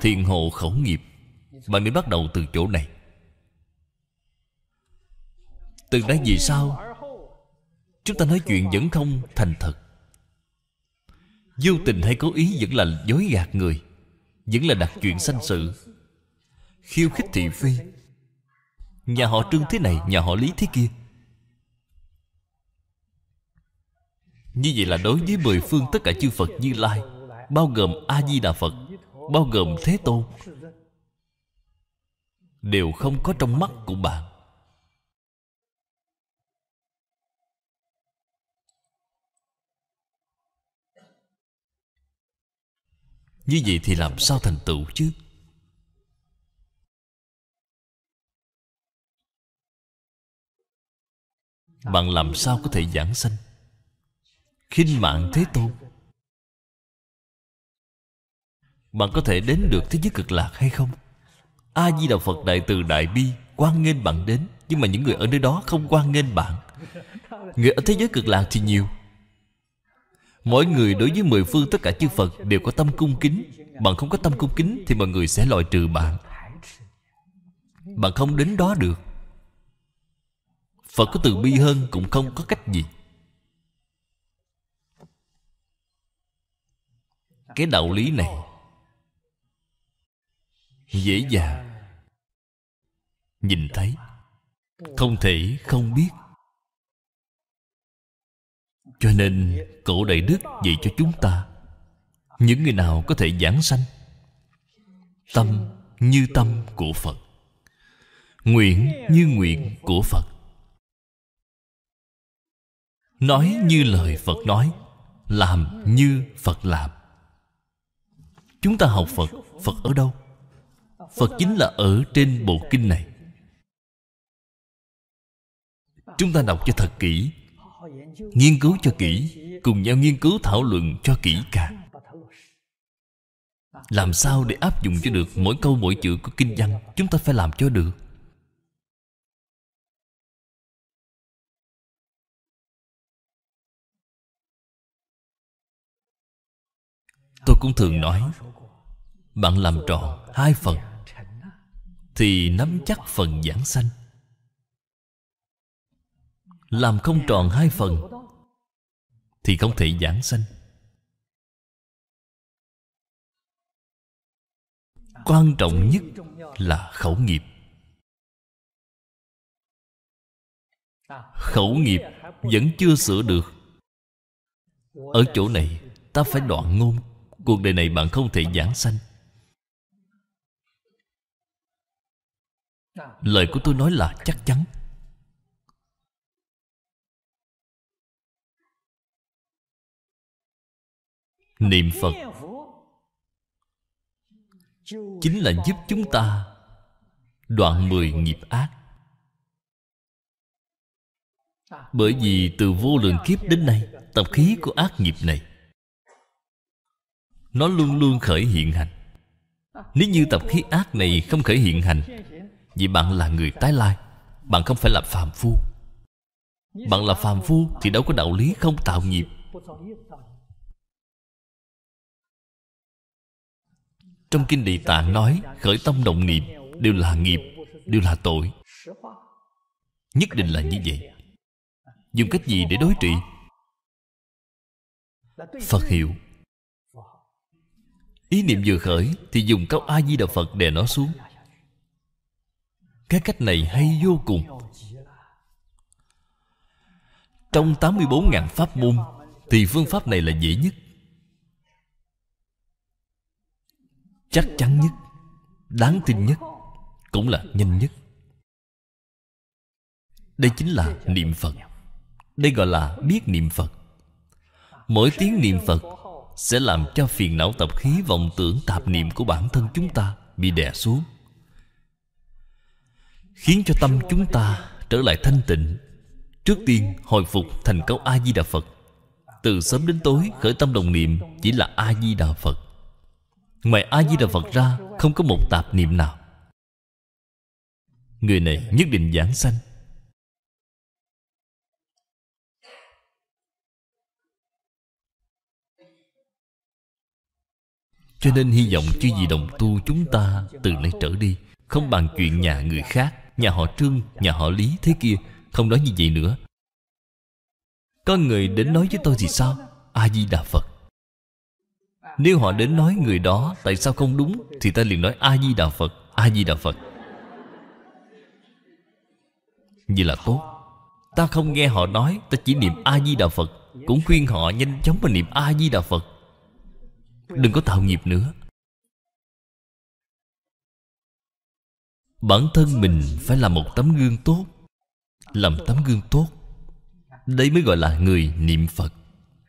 thiền hộ khẩu nghiệp Bạn nên bắt đầu từ chỗ này Từ đó vì sao Chúng ta nói chuyện vẫn không thành thật Vô tình hay cố ý vẫn là dối gạt người Vẫn là đặt chuyện sanh sự Khiêu khích thị phi Nhà họ trương thế này Nhà họ lý thế kia Như vậy là đối với mười phương tất cả chư Phật Như Lai Bao gồm A-di-đà Phật bao gồm thế tôn đều không có trong mắt của bạn như vậy thì làm sao thành tựu chứ bạn làm sao có thể giảng sanh khinh mạng thế tôn Bạn có thể đến được thế giới cực lạc hay không A-di-đà Phật Đại Từ Đại Bi quan nghênh bạn đến Nhưng mà những người ở nơi đó không quan nghênh bạn Người ở thế giới cực lạc thì nhiều Mỗi người đối với mười phương tất cả chư Phật Đều có tâm cung kính Bạn không có tâm cung kính Thì mọi người sẽ loại trừ bạn Bạn không đến đó được Phật có từ bi hơn Cũng không có cách gì Cái đạo lý này dễ dàng nhìn thấy không thể không biết cho nên cổ đại đức dạy cho chúng ta những người nào có thể giảng sanh tâm như tâm của phật nguyện như nguyện của phật nói như lời phật nói làm như phật làm chúng ta học phật phật ở đâu Phật chính là ở trên bộ kinh này Chúng ta đọc cho thật kỹ Nghiên cứu cho kỹ Cùng nhau nghiên cứu thảo luận cho kỹ càng làm sao để áp dụng cho được mỗi câu mỗi chữ của kinh văn Chúng ta phải làm cho được Tôi cũng thường nói Bạn làm tròn hai phần thì nắm chắc phần giảng sanh làm không tròn hai phần thì không thể giảng sanh quan trọng nhất là khẩu nghiệp khẩu nghiệp vẫn chưa sửa được ở chỗ này ta phải đoạn ngôn cuộc đời này bạn không thể giảng sanh lời của tôi nói là chắc chắn niệm phật chính là giúp chúng ta đoạn mười nghiệp ác bởi vì từ vô lượng kiếp đến nay tập khí của ác nghiệp này nó luôn luôn khởi hiện hành nếu như tập khí ác này không khởi hiện hành vì bạn là người tái lai Bạn không phải là phàm phu Bạn là phàm phu Thì đâu có đạo lý không tạo nghiệp Trong Kinh Địa Tạng nói Khởi tâm động niệm Đều là nghiệp Đều là tội Nhất định là như vậy Dùng cách gì để đối trị Phật hiệu Ý niệm vừa khởi Thì dùng câu A-di-đà Phật đè nó xuống cái cách này hay vô cùng Trong 84.000 pháp môn Thì phương pháp này là dễ nhất Chắc chắn nhất Đáng tin nhất Cũng là nhanh nhất Đây chính là niệm Phật Đây gọi là biết niệm Phật Mỗi tiếng niệm Phật Sẽ làm cho phiền não tập khí vọng tưởng tạp niệm của bản thân chúng ta Bị đè xuống khiến cho tâm chúng ta trở lại thanh tịnh trước tiên hồi phục thành câu a di đà phật từ sớm đến tối khởi tâm đồng niệm chỉ là a di đà phật ngoài a di đà phật ra không có một tạp niệm nào người này nhất định giảng sanh cho nên hy vọng chư vị đồng tu chúng ta từ nay trở đi không bàn chuyện nhà người khác nhà họ Trương, nhà họ Lý thế kia Không nói như vậy nữa Có người đến nói với tôi thì sao? A-di-đà Phật Nếu họ đến nói người đó tại sao không đúng Thì ta liền nói A-di-đà Phật, A-di-đà Phật Vậy là tốt Ta không nghe họ nói Ta chỉ niệm A-di-đà Phật Cũng khuyên họ nhanh chóng mà niệm A-di-đà Phật Đừng có tạo nghiệp nữa bản thân mình phải là một tấm gương tốt làm tấm gương tốt đây mới gọi là người niệm phật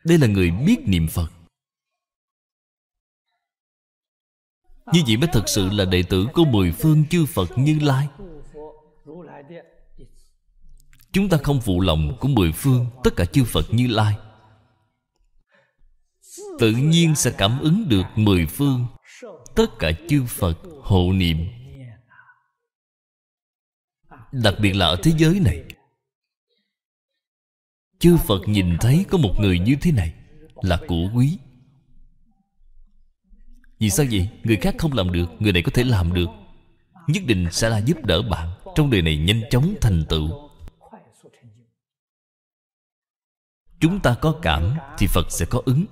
đây là người biết niệm phật như vậy mới thật sự là đệ tử của mười phương chư phật như lai chúng ta không phụ lòng của mười phương tất cả chư phật như lai tự nhiên sẽ cảm ứng được mười phương tất cả chư phật hộ niệm Đặc biệt là ở thế giới này Chư Phật nhìn thấy có một người như thế này Là của quý Vì sao vậy? Người khác không làm được Người này có thể làm được Nhất định sẽ là giúp đỡ bạn Trong đời này nhanh chóng thành tựu Chúng ta có cảm Thì Phật sẽ có ứng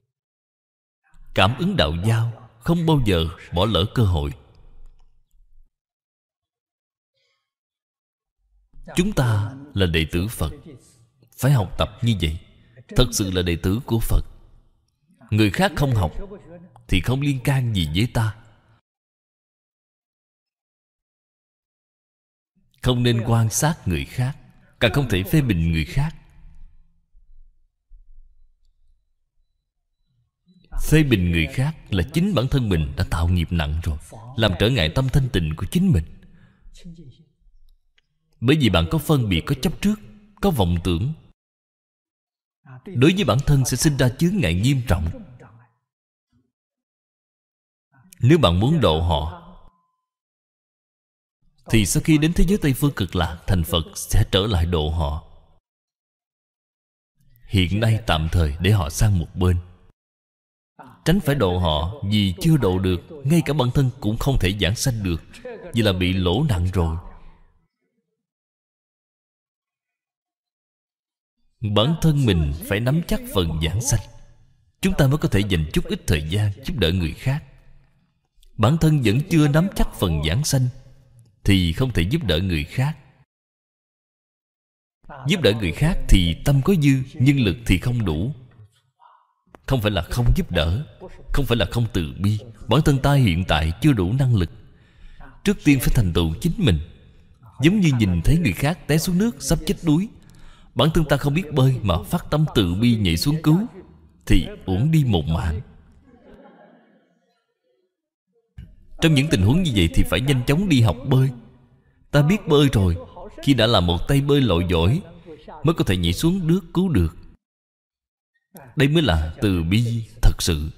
Cảm ứng đạo giao Không bao giờ bỏ lỡ cơ hội Chúng ta là đệ tử Phật Phải học tập như vậy Thật sự là đệ tử của Phật Người khác không học Thì không liên can gì với ta Không nên quan sát người khác Càng không thể phê bình người khác Phê bình người khác là chính bản thân mình đã tạo nghiệp nặng rồi Làm trở ngại tâm thanh tịnh của chính mình bởi vì bạn có phân biệt có chấp trước có vọng tưởng đối với bản thân sẽ sinh ra chướng ngại nghiêm trọng nếu bạn muốn độ họ thì sau khi đến thế giới tây phương cực lạc thành phật sẽ trở lại độ họ hiện nay tạm thời để họ sang một bên tránh phải độ họ vì chưa độ được ngay cả bản thân cũng không thể giảng sanh được vì là bị lỗ nặng rồi Bản thân mình phải nắm chắc phần giảng sanh Chúng ta mới có thể dành chút ít thời gian giúp đỡ người khác Bản thân vẫn chưa nắm chắc phần giảng sanh Thì không thể giúp đỡ người khác Giúp đỡ người khác thì tâm có dư Nhưng lực thì không đủ Không phải là không giúp đỡ Không phải là không từ bi Bản thân ta hiện tại chưa đủ năng lực Trước tiên phải thành tựu chính mình Giống như nhìn thấy người khác té xuống nước Sắp chết đuối Bản thân ta không biết bơi Mà phát tâm tự bi nhảy xuống cứu Thì uổng đi một mạng Trong những tình huống như vậy Thì phải nhanh chóng đi học bơi Ta biết bơi rồi Khi đã là một tay bơi lội giỏi Mới có thể nhảy xuống nước cứu được Đây mới là từ bi thật sự